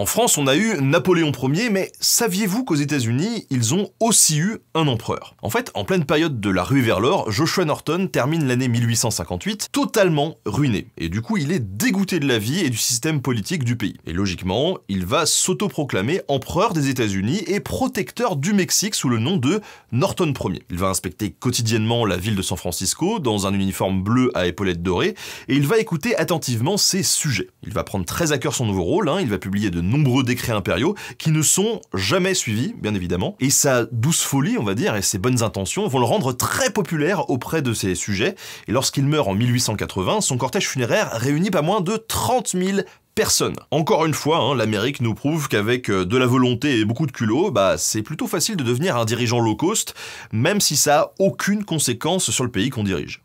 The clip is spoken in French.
En France, on a eu Napoléon Ier, mais saviez-vous qu'aux États-Unis, ils ont aussi eu un empereur En fait, en pleine période de la rue vers l'or, Joshua Norton termine l'année 1858 totalement ruiné, et du coup, il est dégoûté de la vie et du système politique du pays. Et logiquement, il va s'autoproclamer empereur des États-Unis et protecteur du Mexique sous le nom de Norton Ier. Il va inspecter quotidiennement la ville de San Francisco dans un uniforme bleu à épaulettes dorées, et il va écouter attentivement ses sujets. Il va prendre très à cœur son nouveau rôle, hein. il va publier de nombreux décrets impériaux qui ne sont jamais suivis, bien évidemment. Et sa douce folie, on va dire, et ses bonnes intentions vont le rendre très populaire auprès de ses sujets. Et lorsqu'il meurt en 1880, son cortège funéraire réunit pas moins de 30 000 personnes. Encore une fois, hein, l'Amérique nous prouve qu'avec euh, de la volonté et beaucoup de culot, bah, c'est plutôt facile de devenir un dirigeant low cost, même si ça a aucune conséquence sur le pays qu'on dirige.